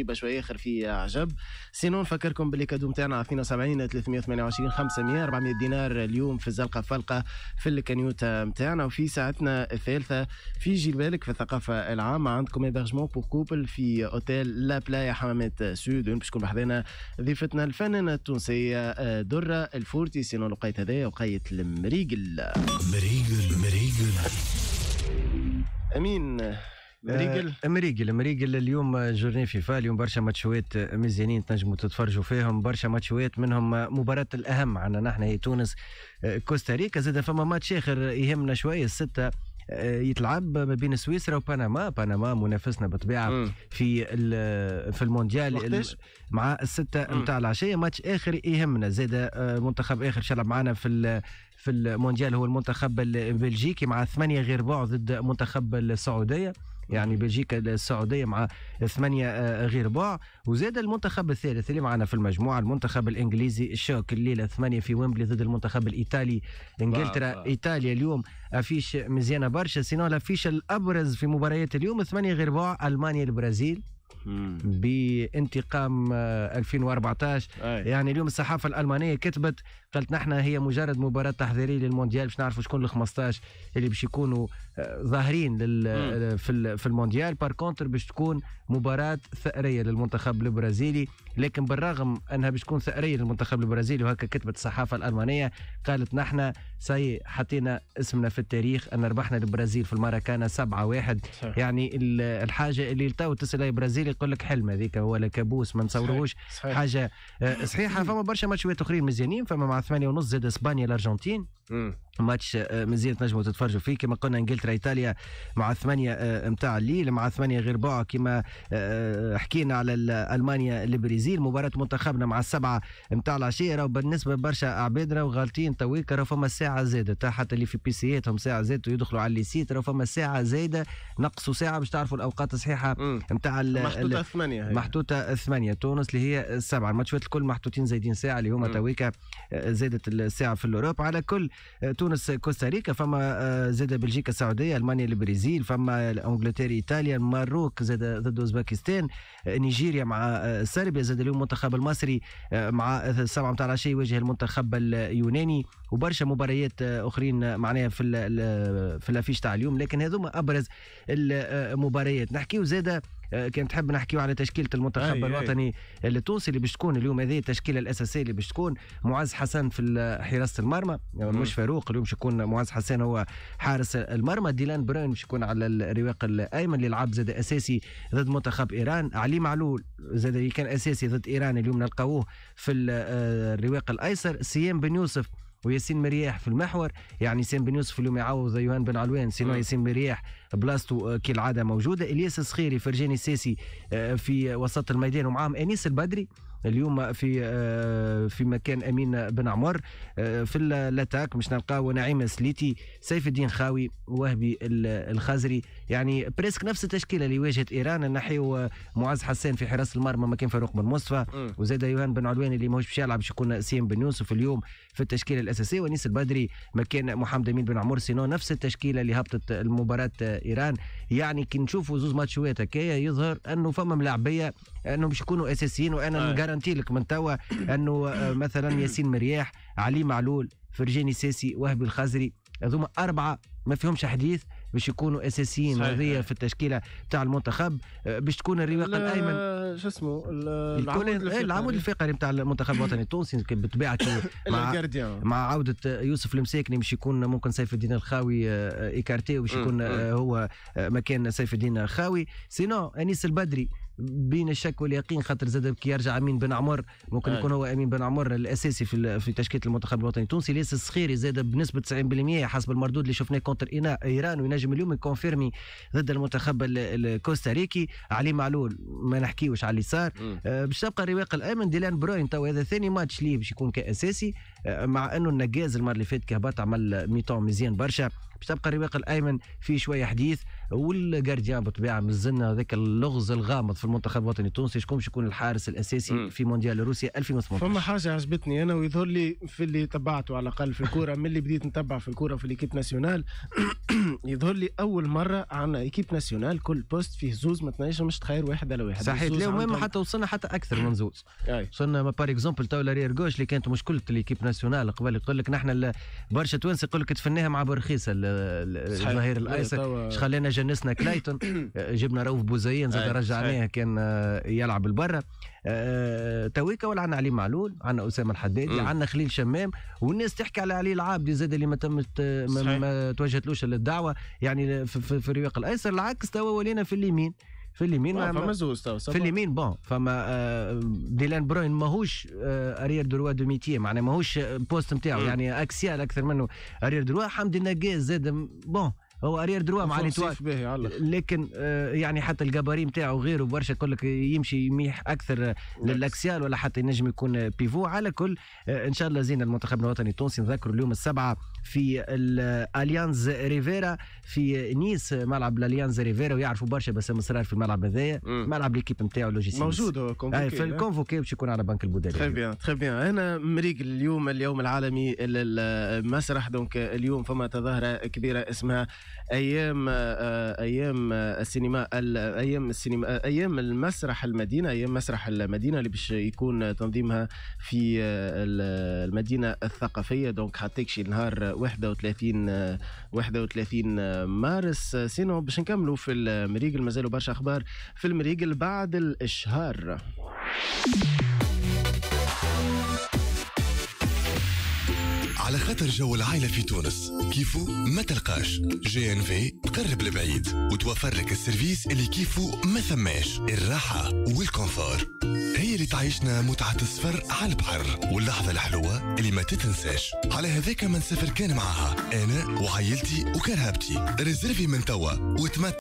طيبه شويه في عجب سينو نفكركم باللي كادو نتاعنا 270 328 500 400 دينار اليوم في الزلقه فلقه في الكنيوت نتاعنا وفي ساعتنا الثالثه في جيل بالك في الثقافه العامه عندكم ايبرجمون بور كوبل في اوتيل لا بلايا حمامات سود باش تكون بحذانا ضيفتنا الفنانه التونسيه آه، دره الفورتي سينو لقيت هذايا وقيت المريقل مريقل مريقل امين مريقل آه، مريقل مريقل اليوم آه، جورني فيفا اليوم برشا ماتشوات آه، مزيانين تنجموا تتفرجوا فيهم برشا ماتشوات منهم مباراة الأهم عندنا نحن هي تونس كوستاريكا زاد فما ماتش آخر يهمنا شوية الستة يتلعب ما بين سويسرا وبنما بنما منافسنا بالطبيعه م. في في المونديال مع الستة نتاع العشيه ماتش اخر يهمنا زاد منتخب اخر شلع معنا في في المونديال هو المنتخب البلجيكي مع ثمانية غير بعض ضد منتخب السعوديه يعني بلجيكا السعوديه مع ثمانيه آه، غير بعد وزاد المنتخب الثالث اللي معنا في المجموعه المنتخب الانجليزي شوك الليله ثمانيه في ويمبلي ضد المنتخب الايطالي انجلترا ايطاليا اليوم افيش مزيانه برشا سينو الافيش الابرز في مباريات اليوم ثمانيه غير بعد المانيا البرازيل بانتقام 2014 آه، أي. يعني اليوم الصحافه الالمانيه كتبت قالت نحن هي مجرد مباراه تحضيريه للمونديال باش نعرفوا شكون ال 15 اللي باش يكونوا ظاهرين لل... في في المونديال بار كونتر باش تكون مباراه ثأريه للمنتخب البرازيلي لكن بالرغم انها باش تكون ثأريه للمنتخب البرازيلي وهكا كتبت الصحافه الالمانيه قالت نحن سي حطينا اسمنا في التاريخ ان ربحنا البرازيل في الماراكانا 7 واحد صحيح. يعني الحاجه اللي تو تسال اي برازيلي يقول لك حلم هذيك ولا كابوس ما نصوروهوش حاجه آه، صحيحه فما برشا ماتشات اخرين مزيانين فما مع ثمانية ونص زاد اسبانيا الارجنتين ماتش آه، مزيان تنجموا تتفرجوا فيه كما قلنا انجلترا ايطاليا مع ثمانيه نتاع آه، الليل مع ثمانيه غير بوع كما آه، حكينا على المانيا البرازيل مباراه منتخبنا مع السبعه نتاع العشيه راهو بالنسبه برشا عباد راهو غالطين تويك راهو فما ساعه زاده حتى اللي في بيسياتهم ساعه زاده يدخلوا على الليسيت راهو فما ساعه زايده نقصوا ساعه باش تعرفوا الاوقات الصحيحه نتاع محطوطه ثمانيه محطوطه ثمانيه تونس اللي هي السبعه الماتشات الكل محطوطين زايدين ساعه اللي هما تويكا زادت الساعه في الاوروب على كل تونس تونس كوستاريكا فما آه، زاد بلجيكا السعوديه المانيا البرازيل فما انجلترا ايطاليا الماروك زاد ضد اوزباكستان آه، نيجيريا مع آه، صربيا زاد اليوم المنتخب المصري مع السبعه نتاع العشاء يواجه المنتخب اليوناني وبرشا مباريات اخرين معناها في الـ في الافيش تاع اليوم لكن هذوما ابرز المباريات نحكيو زاده آه، كان تحب نحكيو على تشكيله المنتخب الوطني التونسي اللي باش تكون اليوم هذه التشكيله الاساسيه اللي باش تكون معز حسن في حراسه المرمى آه، مش فاروق اليوم باش يكون معز حسن هو حارس المرمى ديلان براين باش يكون على الرواق الايمن اللي لعب زاد اساسي ضد منتخب ايران علي معلول زاد اللي كان اساسي ضد ايران اليوم نلقاوه في آه، الرواق الايسر سيام بن يوسف وياسين مرياح في المحور يعني سام بن يوسف اليوم يعوض يوهان بن علوان سينو ياسين مرياح بلاصته آه، كالعاده موجوده الياس الصخيري فرجاني ساسي آه، في وسط الميدان ومعاهم انيس البدري اليوم في آه، في مكان امين بن عمر آه، في الاتاك مش نلقاو نعيم سليتي سيف الدين خاوي وهبي الخزري يعني بريسك نفس التشكيله اللي واجهت ايران نحيو معز حسان في حراسه المرمى مكان فاروق بن مصطفى وزاد يوهان بن علوان اللي ماهوش باش يلعب باش يكون سيم بن يوسف اليوم في التشكيله الاساسيه ونيس البدري مكان محمد امين بن عمر سينو نفس التشكيله اللي هبطت المباراه آه، ايران يعني كي نشوفوا زوز ماتشوات هكايا يظهر انه فما ملاعبيه انه باش يكونوا اساسيين وانا نجارنتي لك من توا انه آه، مثلا ياسين مرياح علي معلول فرجاني ساسي وهبي الخزري هذوما اربعه ما فيهمش حديث باش يكونوا اساسيين هذيا في التشكيله تاع المنتخب آه، باش تكون الرواق الايمن شو اسمه العمود الفقري نتاع المنتخب الوطني التونسي بطبيعته مع, مع عوده آه، يوسف المساكني باش يكون ممكن سيف الدين الخاوي ايكارتي باش يكون هو مكان سيف الدين الخاوي سينو انيس البدري بين الشك واليقين خاطر زاد كي يرجع امين بن عمر ممكن آه. يكون هو امين بن عمر الاساسي في في تشكيله المنتخب الوطني التونسي ليس الصخيري زاد بنسبه 90% حسب المردود اللي شفناه كونتر ايران وينجم اليوم يكونفيرمي ضد المنتخب الكوستاريكي علي معلول ما نحكيوش على اللي صار آه، باش تبقى الرواق الامن ديلان بروين تو هذا ثاني ماتش ليه باش يكون كاساسي آه، مع انه النجاز المره اللي فاتت كهبط عمل ميتون مزيان برشا باش تبقى الرواق الايمن فيه شويه حديث والجارديان بطبيعه مازلنا هذاك اللغز الغامض في المنتخب الوطني التونسي شكون باش يكون الحارس الاساسي م. في مونديال روسيا 2018 فما حاجه عجبتني انا ويظهر لي في اللي تبعته على الاقل في الكوره من اللي بديت نتبع في الكوره في ليكيب ناسيونال يظهر لي اول مره عندنا ايكيب ناسيونال كل بوست فيه زوز ما تنجمش تخير واحد على واحد صحيح اليوم عندهم... حتى وصلنا حتى اكثر من زوز وصلنا بار اكزومبل تو لارير جوش اللي كانت مشكله ليكيب ناسيونال قبل يقول لك نحن برشا توانسه يقول لك تفناها مع برخيصه الظهير الايسر أيوة، خلينا جنسنا كلايتون آه، جبنا روف بوزيان زاد آه، رجعناه كان آه، يلعب البرة تويكا ولا عندنا علي معلول عندنا اسامه الحدادي عندنا خليل شمام والناس تحكي على علي العابدي زاد اللي ما تمت ما, ما توجهتلوش للدعوه يعني في, في الرواق الايسر العكس توا ولينا في اليمين في اليمين فما زوز في اليمين بون فما ديلان بروين ماهوش ارير دروا دو ميتيه معناها ماهوش بوست نتاعو يعني اكسيال اكثر منه ارير دروا حمدي النقاز زاد بون هو ارير دروا مع ليتوال لكن آه، يعني حتى الجباري نتاعو غيره برشا يقول لك يمشي يميح اكثر آه، نعم. للاكسيال ولا حتى ينجم يكون آه، بيفو على كل ان شاء الله زين المنتخب الوطني التونسي نذكر اليوم السبعه في الاليانز ريفيرا في نيس ملعب الاليانز ريفيرا ويعرفوا برشا بس مصرار في الملعب هذايا ملعب ليكيب نتاعو لوجيسيس موجود هو كونفوكي آه، في الكونفوكي باش يكون على بنك البودالي تخي بيان تخي بيان انا مريقل اليوم اليوم العالمي المسرح دونك اليوم فما تظاهره كبيره اسمها ايام آه، ايام السينما ايام السينما ايام المسرح المدينه ايام مسرح المدينه اللي باش يكون تنظيمها في آه، المدينه الثقافيه دونك حطيك شي نهار 31 31 مارس سينو باش نكملوا في المريقل مازالوا برشا اخبار في المريقل بعد الاشهار على خاطر جو العائلة في تونس كيفو ما تلقاش جي ان في تقرب لبعيد وتوفر لك السيرفيس اللي كيفو ما ثماش الراحة والكونفور هي اللي تعيشنا متعة السفر على البحر واللحظة الحلوة اللي ما تتنساش على هذاك ما نسافر كان معاها أنا وعائلتي وكرهبتي ريزيرفي من توا وتمت